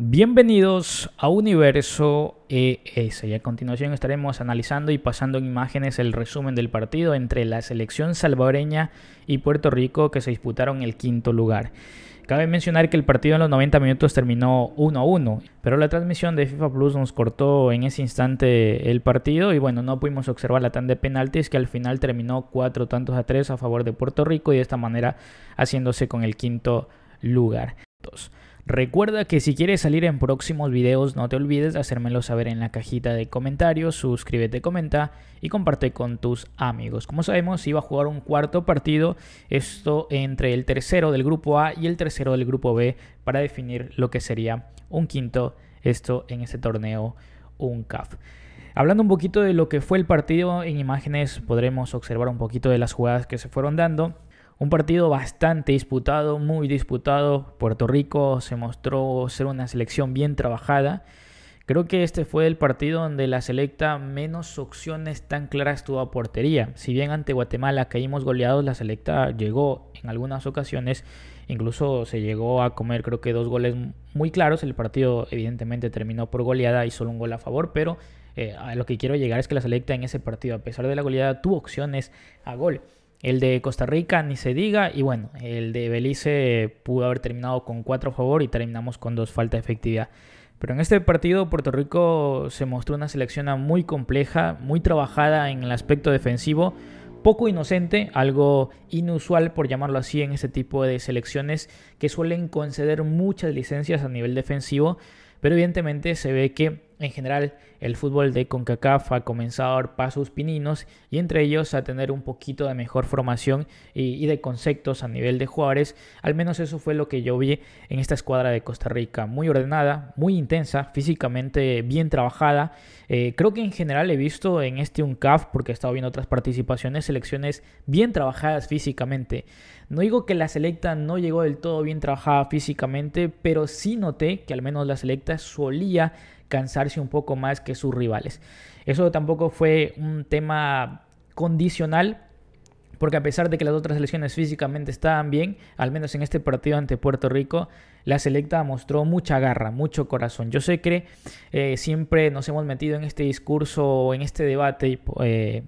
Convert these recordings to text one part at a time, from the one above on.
Bienvenidos a Universo ES y a continuación estaremos analizando y pasando en imágenes el resumen del partido entre la selección salvadoreña y Puerto Rico que se disputaron el quinto lugar. Cabe mencionar que el partido en los 90 minutos terminó 1-1, pero la transmisión de FIFA Plus nos cortó en ese instante el partido y bueno, no pudimos observar la tan de penaltis que al final terminó 4 tantos a 3 a favor de Puerto Rico y de esta manera haciéndose con el quinto lugar. Recuerda que si quieres salir en próximos videos no te olvides de hacérmelo saber en la cajita de comentarios, suscríbete, comenta y comparte con tus amigos. Como sabemos iba a jugar un cuarto partido, esto entre el tercero del grupo A y el tercero del grupo B para definir lo que sería un quinto, esto en este torneo un CAF Hablando un poquito de lo que fue el partido en imágenes podremos observar un poquito de las jugadas que se fueron dando. Un partido bastante disputado, muy disputado. Puerto Rico se mostró ser una selección bien trabajada. Creo que este fue el partido donde la selecta menos opciones tan claras tuvo a portería. Si bien ante Guatemala caímos goleados, la selecta llegó en algunas ocasiones, incluso se llegó a comer creo que dos goles muy claros. El partido evidentemente terminó por goleada y solo un gol a favor, pero eh, a lo que quiero llegar es que la selecta en ese partido, a pesar de la goleada, tuvo opciones a gol. El de Costa Rica ni se diga. Y bueno, el de Belice pudo haber terminado con 4 a favor y terminamos con dos falta de efectividad. Pero en este partido Puerto Rico se mostró una selección muy compleja, muy trabajada en el aspecto defensivo, poco inocente, algo inusual por llamarlo así en este tipo de selecciones que suelen conceder muchas licencias a nivel defensivo, pero evidentemente se ve que en general, el fútbol de CONCACAF ha comenzado a dar pasos pininos y entre ellos a tener un poquito de mejor formación y, de conceptos a nivel de jugadores. Al menos eso fue lo que yo vi en esta escuadra de Costa Rica. Muy ordenada, muy intensa, físicamente bien trabajada. Eh, creo que en general he visto en este UNCAF, porque he estado viendo otras participaciones, selecciones bien trabajadas físicamente. No digo que la selecta no llegó del todo bien trabajada físicamente, pero sí noté que al menos la selecta solía cansarse un poco más que sus rivales. Eso tampoco fue un tema condicional porque a pesar de que las otras selecciones físicamente estaban bien, al menos en este partido ante Puerto Rico, la selecta mostró mucha garra, mucho corazón. Yo sé que eh, siempre nos hemos metido en este discurso, en este debate eh,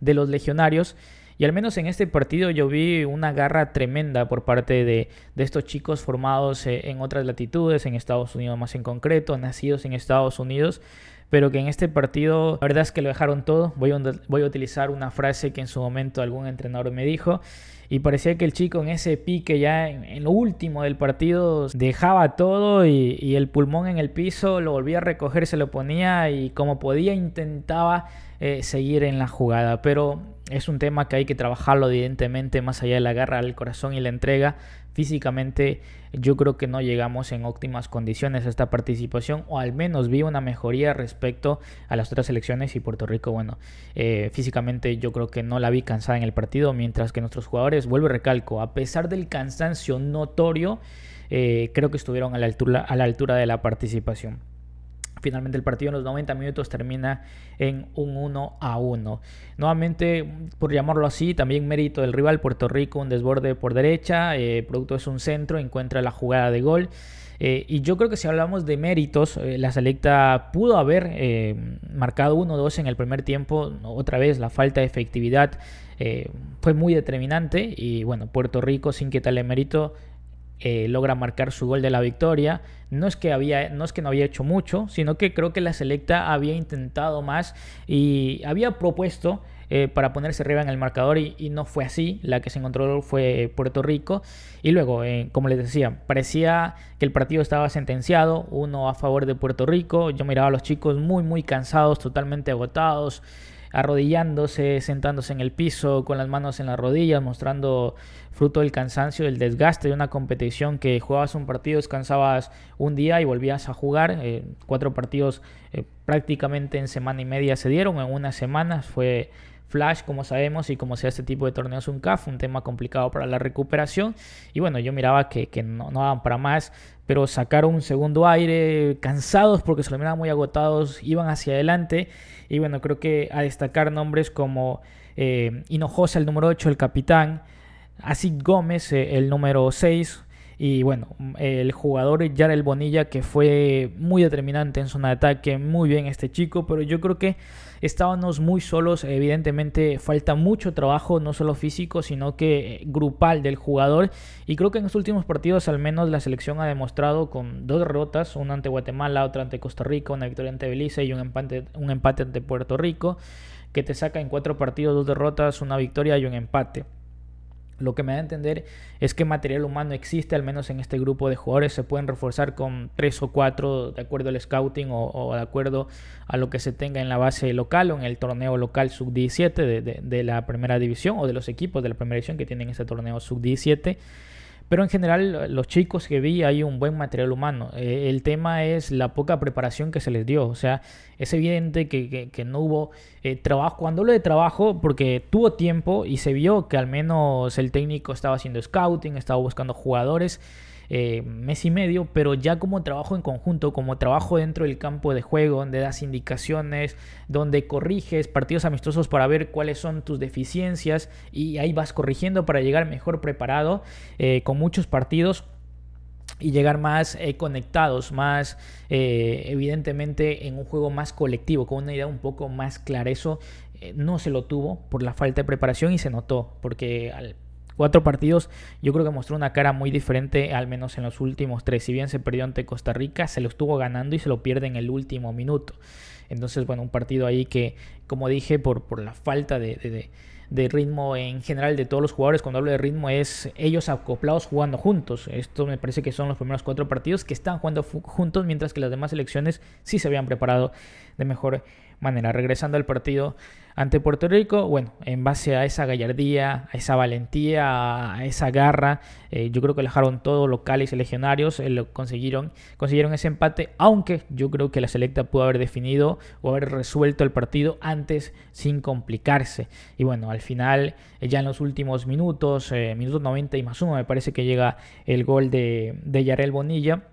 de los legionarios, y al menos en este partido yo vi una garra tremenda por parte de, estos chicos formados eh, en otras latitudes, en Estados Unidos más en concreto, nacidos en Estados Unidos pero que en este partido la verdad es que lo dejaron todo. Voy voy a utilizar una frase que en su momento algún entrenador me dijo y parecía que el chico en ese pique ya en, lo último del partido dejaba todo y, el pulmón en el piso, lo volvía a recoger, se lo ponía y como podía intentaba eh, seguir en la jugada. Pero es un tema que hay que trabajarlo evidentemente más allá de la garra al corazón y la entrega. Físicamente yo creo que no llegamos en óptimas condiciones a esta participación o al menos vi una mejoría respecto a las otras elecciones y Puerto Rico, bueno, eh, físicamente yo creo que no la vi cansada en el partido mientras que nuestros jugadores vuelvo y recalco, a pesar del cansancio notorio, eh, creo que estuvieron a la, altura, a la altura de la participación. Finalmente el partido en los 90 minutos termina en un 1 a 1. Nuevamente, por llamarlo así, también mérito del rival Puerto Rico, un desborde por derecha, eh, producto es un centro, encuentra la jugada de gol. Eh, y yo creo que si hablamos de méritos, eh, la selecta pudo haber eh, marcado 1-2 en el primer tiempo. Otra vez la falta de efectividad eh, fue muy determinante. Y bueno, Puerto Rico, sin que quitarle mérito, eh, logra marcar su gol de la victoria. No es, que había, no es que no había hecho mucho, sino que creo que la selecta había intentado más y había propuesto eh, para ponerse arriba en el marcador y, no fue así. La que se encontró fue Puerto Rico. Y luego, eh, como les decía, parecía que el partido estaba sentenciado, uno a favor de Puerto Rico. Yo miraba a los chicos muy, muy cansados, totalmente agotados arrodillándose, sentándose en el piso, con las manos en las rodillas, mostrando fruto del cansancio, del desgaste de una competición que jugabas un partido, descansabas un día y volvías a jugar. Eh, cuatro partidos prácticamente en semana y media se dieron, en unas semanas fue Flash, como sabemos, y como sea este tipo de torneos un CAF, un tema complicado para la recuperación. Y bueno, yo miraba que, no, daban para más, pero sacaron un segundo aire, cansados porque se lo miraban muy agotados, iban hacia adelante. Y bueno, creo que a destacar nombres como eh, Hinojosa, el número 8, el capitán, Asid Gómez, eh, el número 6, y bueno, el jugador Yarel Bonilla que fue muy determinante en zona de ataque, muy bien este chico, pero yo creo que estábamos muy solos, evidentemente falta mucho trabajo, no solo físico, sino que eh, grupal del jugador. Y creo que en los últimos partidos al menos la selección ha demostrado con dos derrotas, una ante Guatemala, otra ante Costa Rica, una victoria ante Belice y un empate, un empate ante Puerto Rico, que te saca en cuatro partidos dos derrotas, una victoria y un empate. Lo que me da a entender es que material humano existe, al menos en este grupo de jugadores. Se pueden reforzar con tres o cuatro de acuerdo al scouting o, de acuerdo a lo que se tenga en la base local o en el torneo local sub-17 de, de, la primera división o de los equipos de la primera división que tienen ese torneo sub-17. Pero en general, los chicos que vi hay un buen material humano. Eh, el tema es la poca preparación que se les dio. O sea, es evidente que, no hubo eh, trabajo. Cuando hablo de trabajo, porque tuvo tiempo y se vio que al menos el técnico estaba haciendo scouting, estaba buscando jugadores. Eh, mes y medio, pero ya como trabajo en conjunto, como trabajo dentro del campo de juego, donde das indicaciones, donde corriges partidos amistosos para ver cuáles son tus deficiencias y ahí vas corrigiendo para llegar mejor preparado eh, con muchos partidos y llegar más eh, conectados, más evidentemente en un juego más colectivo, con una idea un poco más clara. Eso no se lo tuvo por la falta de preparación y se notó, porque al cuatro partidos, yo creo que mostró una cara muy diferente, al menos en los últimos tres. Si bien se perdió ante Costa Rica, se lo estuvo ganando y se lo pierde en el último minuto. Entonces, bueno, un partido ahí que, como dije, por, por la falta de, ritmo en general de todos los jugadores, cuando hablo de ritmo es ellos acoplados jugando juntos. Esto me parece que son los primeros cuatro partidos que están jugando juntos, mientras que las demás elecciones sí se habían preparado de mejor manera. Regresando al partido ante Puerto Rico, bueno, en base a esa gallardía, a esa valentía, a esa garra, eh, yo creo que dejaron todo locales y legionarios, eh, lo consiguieron, consiguieron ese empate, aunque yo creo que la selecta pudo haber definido o haber resuelto el partido antes sin complicarse. Y bueno, al final, eh, ya en los últimos minutos, minutos 90 y más uno, me parece que llega el gol de, de Yarel Bonilla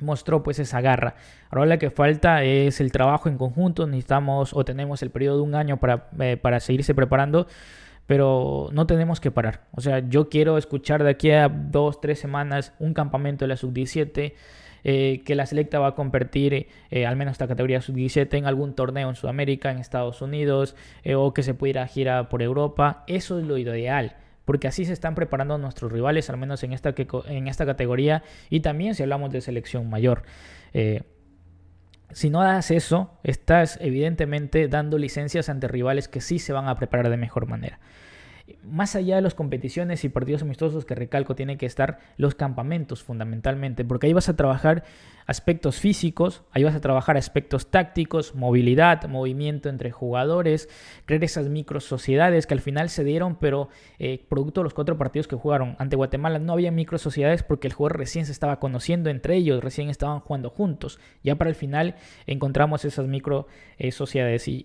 mostró pues esa garra. Ahora lo que falta es el trabajo en conjunto, necesitamos o tenemos el periodo de un año eh, para, seguirse preparando, pero no tenemos que parar. O sea, yo quiero escuchar de aquí a dos, tres semanas un campamento de la sub-17. Eh, que la selecta va a convertir eh, al menos esta categoría sub-17 en algún torneo en Sudamérica, en Estados Unidos, o que se pudiera girar por Europa. Eso es lo ideal porque así se están preparando nuestros rivales, al menos en esta, categoría, y también si hablamos de selección mayor. Eh, si no das eso, estás evidentemente dando licencias ante rivales que sí se van a preparar de mejor manera. Más allá de las competiciones y partidos amistosos que recalco, tienen que estar los campamentos fundamentalmente, porque ahí vas a trabajar aspectos físicos, ahí vas a trabajar aspectos tácticos, movilidad, movimiento entre jugadores, crear esas micro sociedades que al final se dieron, pero eh, producto de los cuatro partidos que jugaron ante Guatemala no había micro sociedades porque el jugador recién se estaba conociendo entre ellos, recién estaban jugando juntos. Ya para el final encontramos esas micro eh, sociedades y,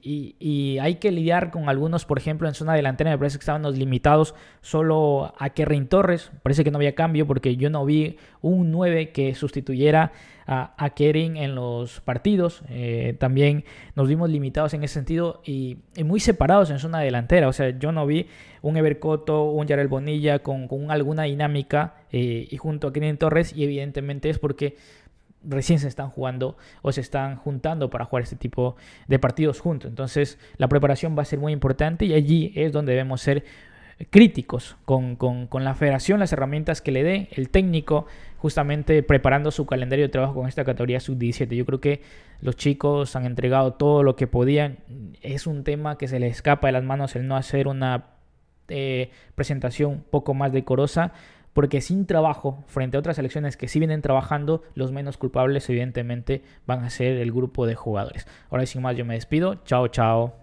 hay que lidiar con algunos, por ejemplo, en zona delantera me parece que estaban limitados solo a Kerrin Torres. Parece que no había cambio porque yo no vi un 9 que sustituyera a, a en los partidos. Eh, también nos vimos limitados en ese sentido y, muy separados en zona delantera. O sea, yo no vi un Evercoto, un Yarel Bonilla con, alguna dinámica eh, y junto a Kerrin Torres y evidentemente es porque recién se están jugando o se están juntando para jugar este tipo de partidos juntos. Entonces la preparación va a ser muy importante y allí es donde debemos ser críticos con, la federación, las herramientas que le dé el técnico, justamente preparando su calendario de trabajo con esta categoría sub-17. Yo creo que los chicos han entregado todo lo que podían. Es un tema que se les escapa de las manos el no hacer una eh, presentación poco más decorosa porque sin trabajo, frente a otras selecciones que sí vienen trabajando, los menos culpables evidentemente van a ser el grupo de jugadores. Ahora sin más yo me despido, chao chao.